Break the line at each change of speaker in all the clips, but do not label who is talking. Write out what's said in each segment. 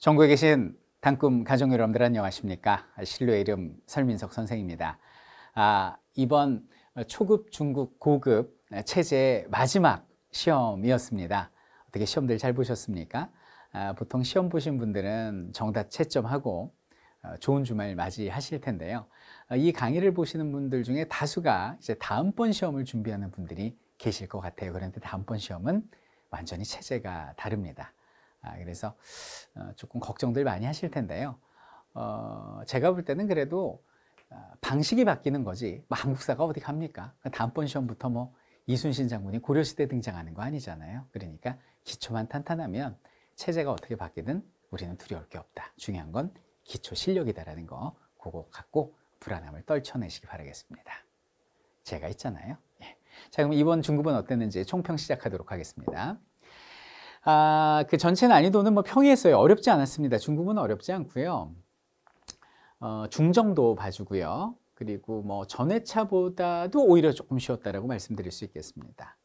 전국에 계신 단꿈 가족 여러분들 안녕하십니까? 신료의 이름 설민석 선생입니다. 아, 이번 초급, 중급, 고급 체제 마지막 시험이었습니다. 어떻게 시험들 잘 보셨습니까? 아, 보통 시험 보신 분들은 정답 채점하고 어, 좋은 주말 맞이하실 텐데요. 아, 이 강의를 보시는 분들 중에 다수가 이제 다음번 시험을 준비하는 분들이 계실 것 같아요. 그런데 다음번 시험은 완전히 체제가 다릅니다. 아, 그래서 어, 조금 걱정들 많이 하실 텐데요. 어, 제가 볼 때는 그래도 어, 방식이 바뀌는 거지 뭐 한국사가 어디 갑니까? 그 다음번 시험부터 뭐 이순신 장군이 고려시대 등장하는 거 아니잖아요. 그러니까 기초만 탄탄하면 체제가 어떻게 바뀌든 우리는 두려울 게 없다. 중요한 건 기초 실력이다라는 거 그거 갖고 불안함을 떨쳐내시기 바라겠습니다. 제가 있잖아요. 예. 자 그럼 이번 중급은 어땠는지 총평 시작하도록 하겠습니다. 아, 그 전체 난이도는 뭐 평이했어요. 어렵지 않았습니다. 중국은 어렵지 않고요. 어, 중정도 봐주고요. 그리고 뭐 전회차보다도 오히려 조금 쉬웠다라고 말씀드릴 수 있겠습니다.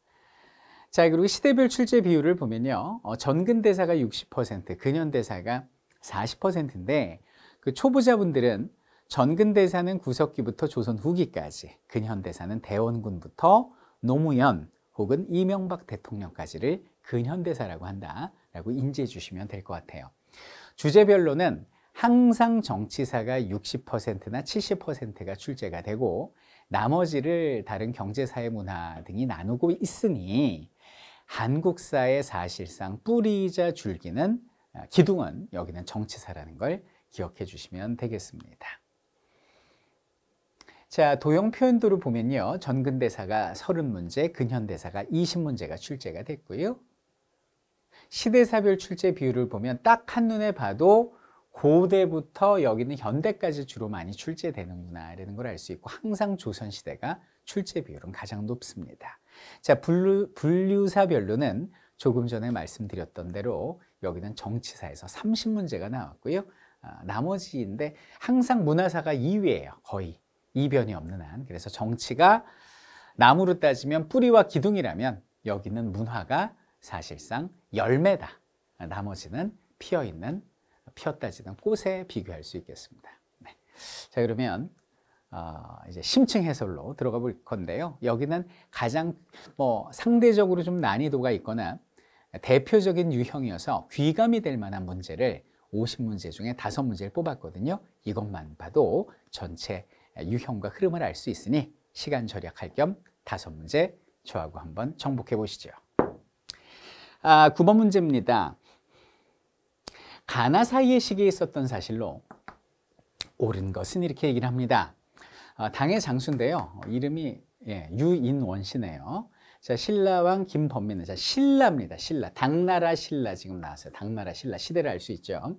자, 그리고 시대별 출제 비율을 보면요. 어, 전근대사가 60%, 근현대사가 40%인데 그 초보자분들은 전근대사는 구석기부터 조선 후기까지, 근현대사는 대원군부터 노무현 혹은 이명박 대통령까지를 근현대사라고 한다라고 인지해 주시면 될 것 같아요. 주제별로는 항상 정치사가 60%나 70%가 출제가 되고 나머지를 다른 경제, 사회, 문화 등이 나누고 있으니 한국사의 사실상 뿌리자 줄기는 아, 기둥은 여기는 정치사라는 걸 기억해 주시면 되겠습니다. 자, 도형 표현도를 보면요. 전근대사가 30문제, 근현대사가 20문제가 출제가 됐고요. 시대사별 출제 비율을 보면 딱 한눈에 봐도 고대부터 여기는 현대까지 주로 많이 출제되는구나 라는 걸 알 수 있고 항상 조선시대가 출제 비율은 가장 높습니다. 자, 분류, 사별로는 조금 전에 말씀드렸던 대로 여기는 정치사에서 30문제가 나왔고요. 아, 나머지인데 항상 문화사가 2위예요. 거의 이변이 없는 한. 그래서 정치가 나무로 따지면 뿌리와 기둥이라면 여기는 문화가 사실상 열매다. 나머지는 피어있는, 피었다지는 꽃에 비교할 수 있겠습니다. 네. 자, 그러면 어, 이제 심층 해설로 들어가 볼 건데요. 여기는 가장 뭐 상대적으로 좀 난이도가 있거나 대표적인 유형이어서 귀감이 될 만한 문제를 50문제 중에 다섯 문제를 뽑았거든요. 이것만 봐도 전체 유형과 흐름을 알 수 있으니 시간 절약할 겸 다섯 문제 저하고 한번 정복해 보시죠. 아, 9번 문제입니다. 가나 사이의 시기에 있었던 사실로 옳은 것은 이렇게 얘기를 합니다. 아, 당의 장수인데요. 이름이 예, 유인원 씨네요. 자, 신라왕 김범민은 자, 신라입니다. 신라. 당나라 신라 지금 나왔어요. 당나라 신라 시대를 알 수 있죠.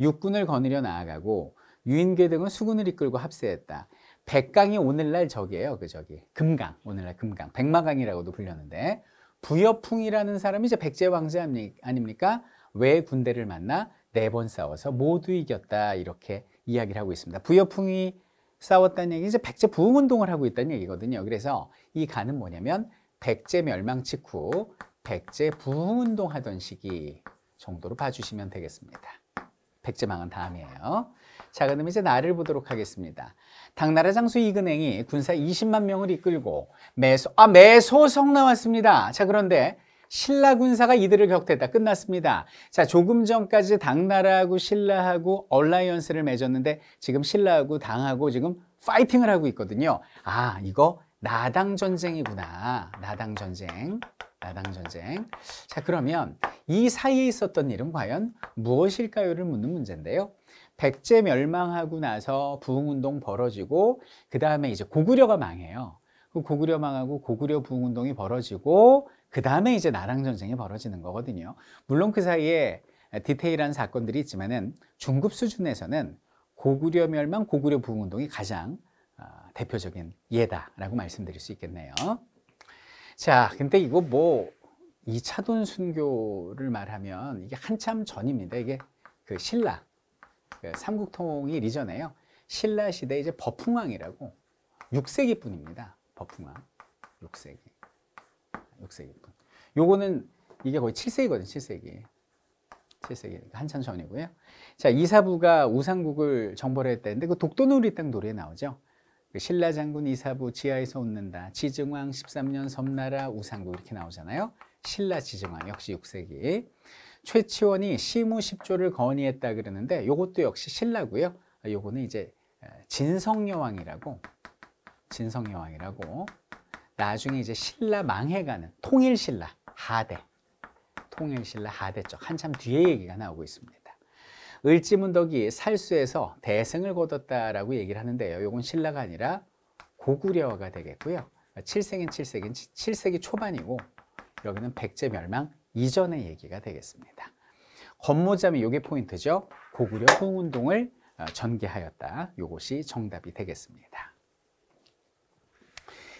육군을 거느려 나아가고 유인계 등은 수군을 이끌고 합세했다. 백강이 오늘날 저기예요. 그 저기. 금강. 오늘날 금강. 백마강이라고도 불렸는데 부여풍이라는 사람이 이제 백제 왕자 아닙니까? 왜 군대를 만나 네 번 싸워서 모두 이겼다 이렇게 이야기를 하고 있습니다. 부여풍이 싸웠다는 얘기 이제 백제 부흥 운동을 하고 있다는 얘기거든요. 그래서 이 간은 뭐냐면 백제 멸망 직후 백제 부흥 운동 하던 시기 정도로 봐주시면 되겠습니다. 백제 망은 다음이에요. 자, 그럼 이제 나를 보도록 하겠습니다. 당나라 장수 이근행이 군사 20만 명을 이끌고 매소 아 매소성 나왔습니다. 자 그런데 신라 군사가 이들을 격퇴했다. 끝났습니다. 자, 조금 전까지 당나라하고 신라하고 얼라이언스를 맺었는데 지금 신라하고 당하고 지금 파이팅을 하고 있거든요. 아, 이거 나당 전쟁이구나. 나당 전쟁. 나당 전쟁. 자, 그러면 이 사이에 있었던 일은 과연 무엇일까요를 묻는 문제인데요. 백제 멸망하고 나서 부흥운동 벌어지고 그 다음에 이제 고구려가 망해요. 그 고구려 망하고 고구려 부흥운동이 벌어지고 그 다음에 이제 나랑 전쟁이 벌어지는 거거든요. 물론 그 사이에 디테일한 사건들이 있지만은 중급 수준에서는 고구려 멸망, 고구려 부흥운동이 가장 아, 대표적인 예다라고 말씀드릴 수 있겠네요. 자, 근데 이거 뭐 이 차돈 순교를 말하면 이게 한참 전입니다. 이게 그 신라 그 삼국통이 리전에요. 신라 시대 이제 버풍왕이라고 6세기 뿐입니다. 버풍왕 6세기 6세기 뿐. 요거는 이게 거의 7세기거든요. 7세기 7세기 한참 전이고요. 자 이사부가 우상국을 정벌 했다는데 그 독도누리 땅 노래 에 나오죠. 그 신라 장군 이사부 지하에서 웃는다. 지증왕 13년 섬나라 우상국 이렇게 나오잖아요. 신라 지증왕 역시 6세기. 최치원이 시무0조를 건의했다 그러는데 이것도 역시 신라고요. 요거는 이제 진성여왕이라고 진성여왕이라고 나중에 이제 신라 망해가는 통일신라 하대 통일신라 하대 쪽 한참 뒤에 얘기가 나오고 있습니다. 을지문덕이 살수에서 대승을 거뒀다라고 얘기를 하는데요. 요건 신라가 아니라 고구려가 되겠고요. 7세기는 7세기, 7세기 초반이고 여기는 백제 멸망 이전의 얘기가 되겠습니다. 권모잠이 게 포인트죠. 고구려 흥운동을 어, 전개하였다. 요것이 정답이 되겠습니다.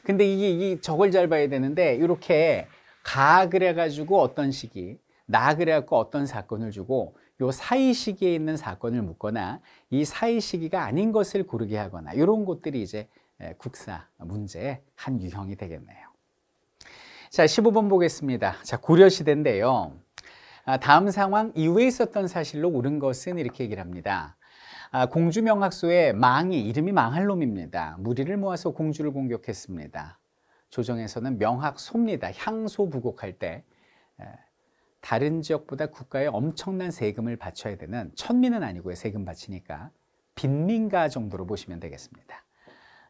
근데 이게, 이게 저걸 잘 봐야 되는데 이렇게 가 그래가지고 어떤 시기, 나 그래갖고 어떤 사건을 주고 요 사이 시기에 있는 사건을 묻거나 이 사이 시기가 아닌 것을 고르게 하거나 이런 것들이 이제 국사 문제의 한 유형이 되겠네요. 자, 15번 보겠습니다. 자, 고려시대인데요. 아, 다음 상황 이후에 있었던 사실로 옳은 것은 이렇게 얘기를 합니다. 아, 공주명학소의 망이 이름이 망할 놈입니다. 무리를 모아서 공주를 공격했습니다. 조정에서는 명학소입니다. 향소 부곡할 때 다른 지역보다 국가에 엄청난 세금을 바쳐야 되는 천민은 아니고요. 세금 바치니까 빈민가 정도로 보시면 되겠습니다.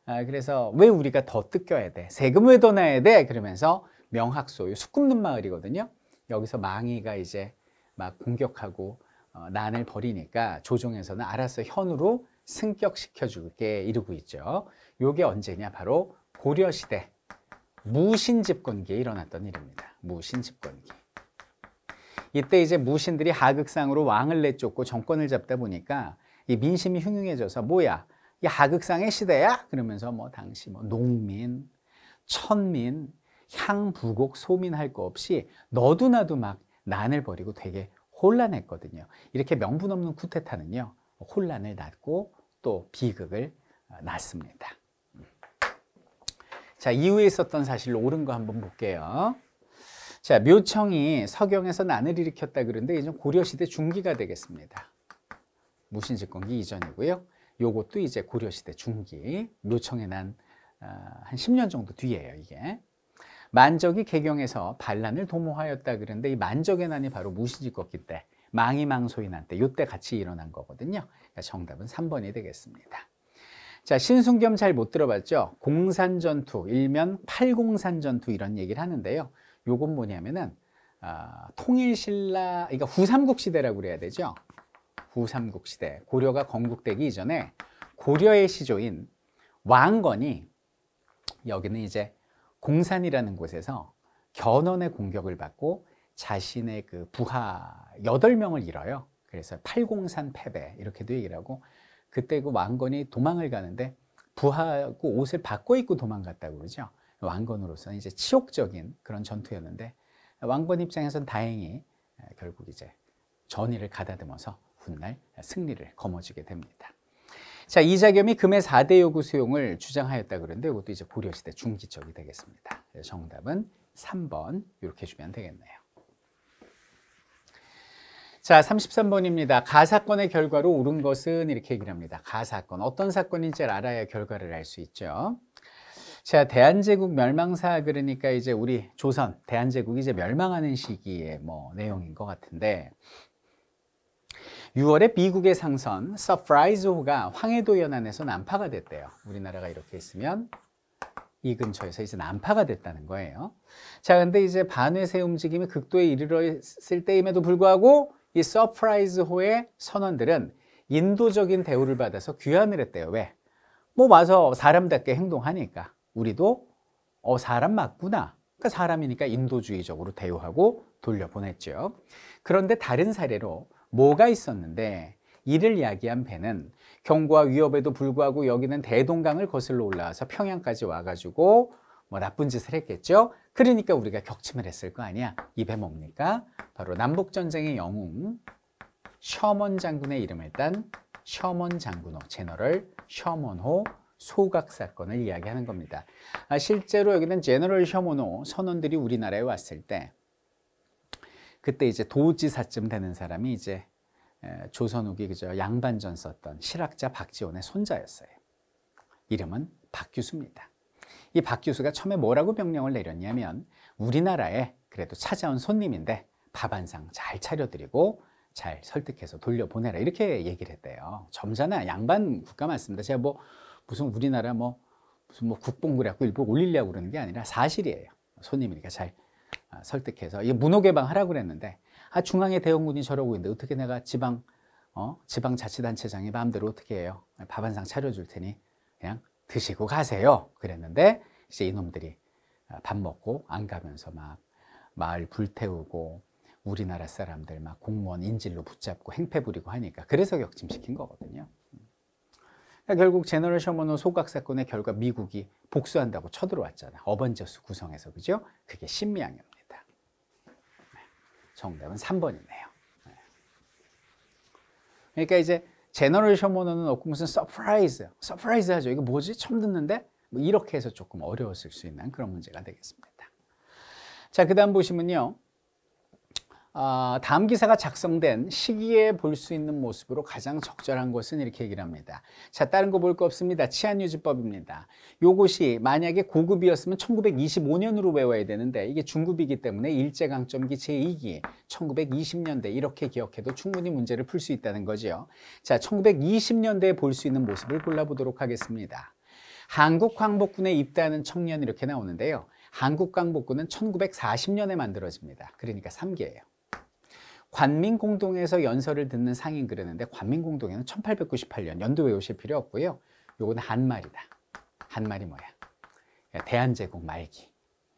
아, 그래서 왜 우리가 더 뜯겨야 돼? 세금 왜더 내야 돼? 그러면서 명학소, 수굽눈 마을이거든요. 여기서 망이가 이제 막 공격하고 어, 난을 벌이니까 조정에서는 알아서 현으로 승격시켜 줄게 이러고 있죠. 요게 언제냐? 바로 고려 시대 무신 집권기에 일어났던 일입니다. 무신 집권기. 이때 이제 무신들이 하극상으로 왕을 내쫓고 정권을 잡다 보니까 이 민심이 흉흉해져서 뭐야? 이 하극상의 시대야? 그러면서 뭐 당시 뭐 농민, 천민, 향부곡 소민할 거 없이 너도나도 막 난을 벌이고 되게 혼란했거든요. 이렇게 명분 없는 쿠데타는요. 혼란을 낳고 또 비극을 어, 낳습니다. 음. 자, 이후에 있었던 사실 로 옳은 거 한번 볼게요. 자, 묘청이 서경에서 난을 일으켰다 그런데 이제 고려시대 중기가 되겠습니다. 무신집권기 이전이고요. 요것도 이제 고려시대 중기, 묘청의 난한 어, 10년 정도 뒤에요, 이게. 만적이 개경에서 반란을 도모하였다 그는데이 만적의 난이 바로 무신지꺾기 때 망이망소의 난때 이때 같이 일어난 거거든요. 그러니까 정답은 3번이 되겠습니다. 자, 신순겸 잘 못 들어봤죠? 공산전투, 일면 팔공산전투 이런 얘기를 하는데요. 요건 뭐냐면은 어, 통일신라, 그러니까 후삼국 시대라고 그래야 되죠. 후삼국 시대, 고려가 건국되기 이전에 고려의 시조인 왕건이 여기는 이제 공산이라는 곳에서 견훤의 공격을 받고 자신의 그 부하 8명을 잃어요. 그래서 팔공산 패배 이렇게도 얘기를 하고 그때 그 왕건이 도망을 가는데 부하고 옷을 바꿔 입고 도망갔다고 그러죠. 왕건으로서는 이제 치욕적인 그런 전투였는데 왕건 입장에선 다행히 결국 이제 전의를 가다듬어서 훗날 승리를 거머쥐게 됩니다. 자, 이자겸이 금의 4대 요구 수용을 주장하였다 그러는데 이것도 이제 고려시대 중기적이 되겠습니다. 예, 정답은 3번 이렇게 주면 되겠네요. 자, 33번입니다. 가사건의 결과로 옳은 것은 이렇게 얘기를 합니다. 가사건. 어떤 사건인지 알아야 결과를 알 수 있죠. 자, 대한제국 멸망사 그러니까 이제 우리 조선, 대한제국이 이제 멸망하는 시기의 뭐 내용인 것 같은데 6월에 미국의 상선 서프라이즈호가 황해도 연안에서 난파가 됐대요. 우리나라가 이렇게 있으면 이 근처에서 이제 난파가 됐다는 거예요. 자, 근데 이제 반회세 움직임이 극도에 이르렀을 때임에도 불구하고 이 서프라이즈호의 선원들은 인도적인 대우를 받아서 귀환을 했대요. 왜? 뭐 와서 사람답게 행동하니까 우리도 어 사람 맞구나. 그러니까 사람이니까 인도주의적으로 대우하고 돌려보냈죠. 그런데 다른 사례로 뭐가 있었는데 이를 야기한 배는 경고와 위협에도 불구하고 여기는 대동강을 거슬러 올라와서 평양까지 와가지고 뭐 나쁜 짓을 했겠죠? 그러니까 우리가 격침을 했을 거 아니야. 이 배 뭡니까? 바로 남북전쟁의 영웅 셔먼 장군의 이름을 딴 셔먼 장군호, 제너럴 셔먼호 소각 사건을 이야기하는 겁니다. 아, 실제로 여기는 제너럴 셔먼호 선원들이 우리나라에 왔을 때 그때 이제 도지사쯤 되는 사람이 이제 조선욱이 그저 양반전 썼던 실학자 박지원의 손자였어요. 이름은 박규수입니다. 이 박규수가 처음에 뭐라고 명령을 내렸냐면 우리나라에 그래도 찾아온 손님인데 밥 한 상 잘 차려드리고 잘 설득해서 돌려보내라 이렇게 얘기를 했대요. 점잖아 양반 국가 맞습니다. 제가 뭐 무슨 우리나라 뭐 무슨 뭐 국뽕 구래고 일부 러 올리려고 그러는 게 아니라 사실이에요. 손님이니까 잘 아, 설득해서 이게 문호 개방하라고 그랬는데 아 중앙의 대원군이 저러고 있는데 어떻게 내가 지방 어 지방 자치단체장이 마음대로 어떻게 해요 밥 한 상 차려줄 테니 그냥 드시고 가세요 그랬는데 이제 이놈들이 아, 밥 먹고 안 가면서 막 마을 불태우고 우리나라 사람들 막 공무원 인질로 붙잡고 행패 부리고 하니까 그래서 격침시킨 거거든요 그러니까 결국 제너레이션 모노 소각 사건의 결과 미국이 복수한다고 쳐들어왔잖아. 어벤져스 구성에서 그죠? 그게 신미양입니다. 네. 정답은 3번이네요. 그러니까 이제 제너레이션 모노는 없고 무슨 서프라이즈, 서프라이즈 하죠. 이게 뭐지? 처음 듣는데? 뭐 이렇게 해서 조금 어려웠을 수 있는 그런 문제가 되겠습니다. 자, 그 다음 보시면요. 아, 다음 기사가 작성된 시기에 볼 수 있는 모습으로 가장 적절한 것은 이렇게 얘기를 합니다. 자, 다른 거 볼 거 없습니다. 치안유지법입니다. 요것이 만약에 고급이었으면 1925년으로 외워야 되는데 이게 중급이기 때문에 일제강점기 제2기 1920년대 이렇게 기억해도 충분히 문제를 풀 수 있다는 거지요. 자, 1920년대에 볼 수 있는 모습을 골라보도록 하겠습니다. 한국 광복군에 입대하는 청년 이렇게 나오는데요. 한국 광복군은 1940년에 만들어집니다. 그러니까 3개예요 관민공동에서 연설을 듣는 상인 그랬는데 관민공동에는 1898년 연도 외우실 필요 없고요. 요건 한말이다. 한말이 뭐야? 예, 대한제국 말기.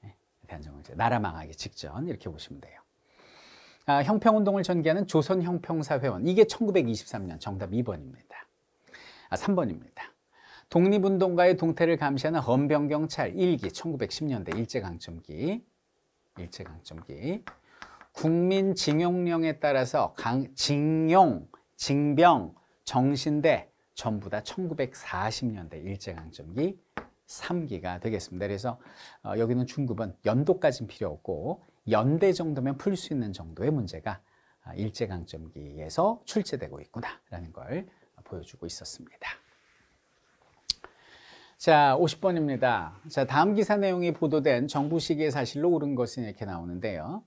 예, 대한제국 나라 망하기 직전 이렇게 보시면 돼요. 아, 형평운동을 전개하는 조선형평사회원 이게 1923년 정답 2번입니다. 아, 3번입니다. 독립운동가의 동태를 감시하는 헌병경찰 1기 1910년대 일제강점기 일제강점기 국민징용령에 따라서 강, 징용, 징병, 정신대 전부 다 1940년대 일제강점기 3기가 되겠습니다. 그래서 어, 여기는 중급은 연도까지는 필요 없고 연대 정도면 풀 수 있는 정도의 문제가 아, 일제강점기에서 출제되고 있구나라는 걸 보여주고 있었습니다. 자, 50번입니다. 자, 다음 기사 내용이 보도된 정부 시기의 사실로 옳은 것은 이렇게 나오는데요.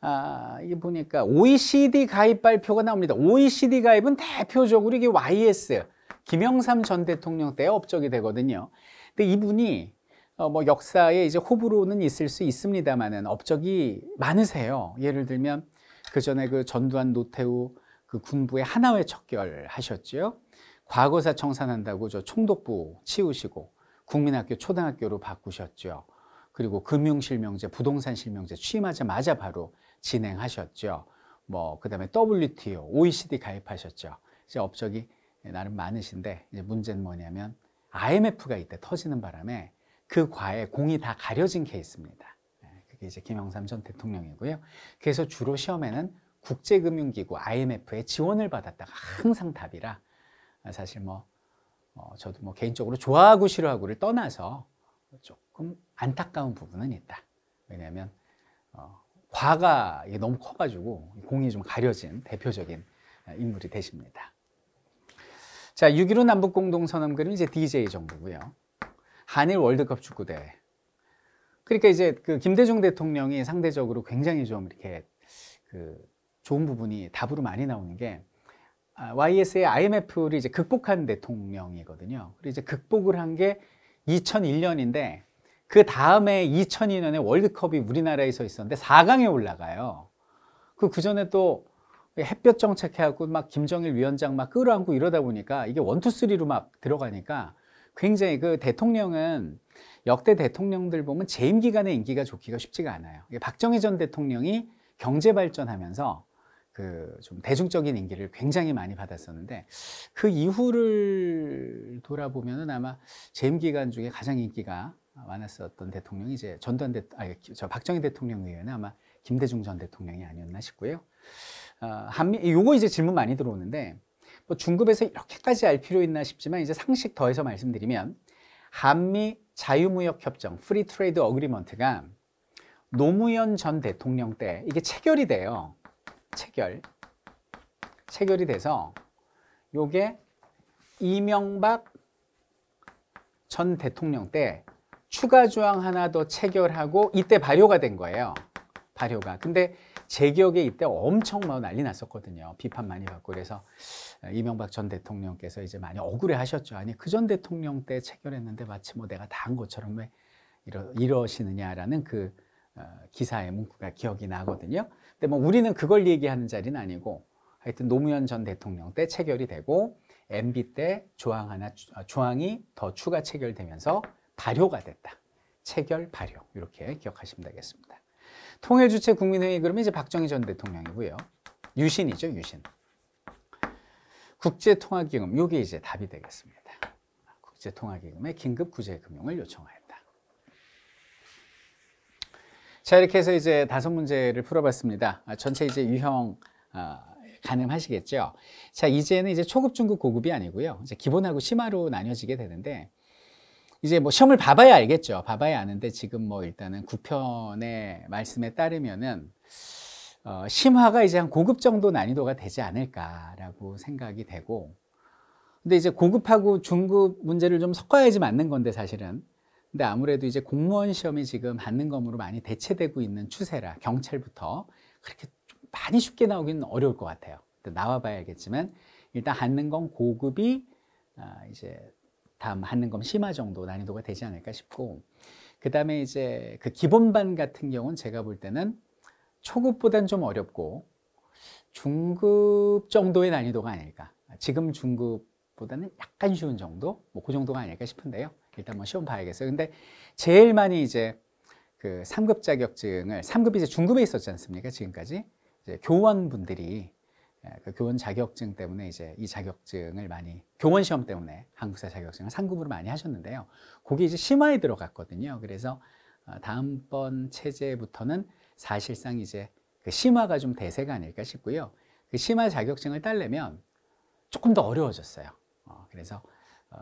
아, 이게 보니까 OECD 가입 발표가 나옵니다. OECD 가입은 대표적으로 이게 YS, 김영삼 전 대통령 때 업적이 되거든요. 근데 이분이 어, 뭐 역사에 이제 호불호는 있을 수 있습니다만은 업적이 많으세요. 예를 들면 그 전에 그 전두환 노태우 그 군부의 하나회 척결하셨죠. 과거사 청산한다고 저 총독부 치우시고 국민학교 초등학교로 바꾸셨죠. 그리고 금융실명제, 부동산실명제 취임하자마자 바로 진행하셨죠. 뭐, 그 다음에 WTO, OECD 가입하셨죠. 이제 업적이 나름 많으신데, 이제 문제는 뭐냐면 IMF가 이때 터지는 바람에 그 과에 공이 다 가려진 케이스입니다. 네, 그게 이제 김영삼 전 대통령이고요. 그래서 주로 시험에는 국제금융기구 IMF의 지원을 받았다가 항상 답이라 사실 뭐 어, 저도 뭐 개인적으로 좋아하고 싫어하고를 떠나서 조금 안타까운 부분은 있다. 왜냐면 어, 과가 너무 커가지고 공이 좀 가려진 대표적인 아, 인물이 되십니다. 자, 6.15 남북공동선언글은 이제 DJ 정부고요. 한일 월드컵 축구대 그러니까 이제 그 김대중 대통령이 상대적으로 굉장히 좀 이렇게 그 좋은 부분이 답으로 많이 나오는 게 YS의 아, IMF를 이제 극복한 대통령이거든요. 그리고 이제 극복을 한 게 2001년인데 그 다음에 2002년에 월드컵이 우리나라에서 있었는데 4강에 올라가요. 그 그전에 또 햇볕 정책해갖고 막 김정일 위원장 막 끌어안고 이러다 보니까 이게 원투쓰리로 막 들어가니까 굉장히 그 대통령은 역대 대통령들 보면 재임 기간의 인기가 좋기가 쉽지가 않아요. 박정희 전 대통령이 경제 발전하면서 그 좀 대중적인 인기를 굉장히 많이 받았었는데 그 이후를 돌아보면은 아마 재임 기간 중에 가장 인기가 많았었던 대통령이 이제 전두환 대, 아니, 저 박정희 대통령 의회는 아마 김대중 전 대통령이 아니었나 싶고요. 어, 한미, 요거 이제 질문 많이 들어오는데, 뭐 중급에서 이렇게까지 알 필요 있나 싶지만, 이제 상식 더해서 말씀드리면, 한미 자유무역협정, 프리 트레이드 어그리먼트가 노무현 전 대통령 때, 이게 체결이 돼요. 체결. 체결이 돼서, 요게 이명박 전 대통령 때 추가 조항 하나 더 체결하고 이때 발효가 된 거예요. 발효가. 근데 제 기억에 이때 엄청 막 난리 났었거든요. 비판 많이 받고 그래서 어, 이명박 전 대통령께서 이제 많이 억울해 하셨죠. 아니 그 전 대통령 때 체결했는데 마치 뭐 내가 다 한 것처럼 왜 이러, 이러시느냐라는 그 어, 기사의 문구가 기억이 나거든요. 근데 뭐 우리는 그걸 얘기하는 자리는 아니고 하여튼 노무현 전 대통령 때 체결이 되고 MB 때 조항 하나 어, 조항이 더 추가 체결되면서 발효가 됐다. 체결 발효 이렇게 기억하시면 되겠습니다. 통일 주체 국민회의 그러면 이제 박정희 전 대통령이고요. 유신이죠, 유신. 국제통화기금 요게 이제 답이 되겠습니다. 국제통화기금에 긴급 구제 금융을 요청하였다. 자 이렇게 해서 이제 다섯 문제를 풀어봤습니다. 아, 전체 이제 유형 어, 아, 가능하시겠죠자 이제는 이제 초급, 중급, 고급이 아니고요. 이제 기본하고 심화로 나뉘어지게 되는데 이제 뭐 시험을 봐봐야 알겠죠. 봐봐야 아는데 지금 뭐 일단은 구편의 말씀에 따르면은 어, 심화가 이제 한 고급 정도 난이도가 되지 않을까라고 생각이 되고 근데 이제 고급하고 중급 문제를 좀 섞어야지 맞는 건데 사실은 근데 아무래도 이제 공무원 시험이 지금 한는검으로 많이 대체되고 있는 추세라 경찰부터 그렇게 좀 많이 쉽게 나오기는 어려울 것 같아요 나와봐야 알겠지만 일단 한는건 고급이 아, 이제 담하는 건 심화 정도 난이도가 되지 않을까 싶고 그 다음에 이제 그 기본반 같은 경우는 제가 볼 때는 초급보단 좀 어렵고 중급 정도의 난이도가 아닐까 지금 중급보다는 약간 쉬운 정도? 뭐 그 정도가 아닐까 싶은데요 일단 한번 시험 봐야겠어요 근데 제일 많이 이제 그 3급 자격증을 3급이 이제 중급에 있었지 않습니까 지금까지 교원분들이 예, 그 교원 자격증 때문에 이제 이 자격증을 많이 교원 시험 때문에 한국사 자격증을 상급으로 많이 하셨는데요. 그게 이제 심화에 들어갔거든요. 그래서 어, 다음번 체제부터는 사실상 이제 그 심화가 좀 대세가 아닐까 싶고요. 그 심화 자격증을 따려면 조금 더 어려워졌어요. 어, 그래서 어,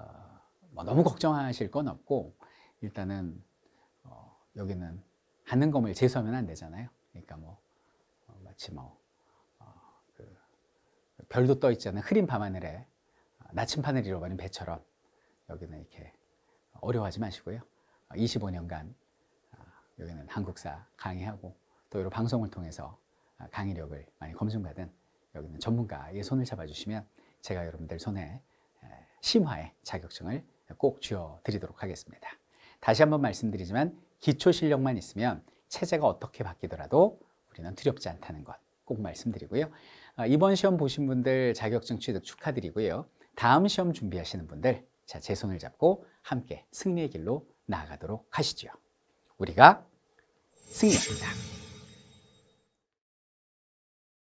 뭐 너무 걱정하실 건 없고 일단은 어, 여기는 하는 거을 재수하면 안 되잖아요. 그러니까 뭐 어, 마치 뭐 별도 떠 있지 않은 흐린 밤하늘에 아, 나침판을 잃어버린 배처럼 여기는 이렇게 어려워하지 마시고요. 25년간 아, 아, 여기는 한국사 강의하고 또 여러 방송을 통해서 강의력을 많이 검증받은 여기는 전문가의 손을 잡아주시면 제가 여러분들 손에 심화의 자격증을 꼭 쥐어드리도록 하겠습니다. 다시 한번 말씀드리지만 기초 실력만 있으면 체제가 어떻게 바뀌더라도 우리는 두렵지 않다는 것. 꼭 말씀드리고요. 아, 이번 시험 보신 분들 자격증 취득 축하드리고요. 다음 시험 준비하시는 분들 자, 제 손을 잡고 함께 승리의 길로 나아가도록 하시죠. 우리가 승리합니다.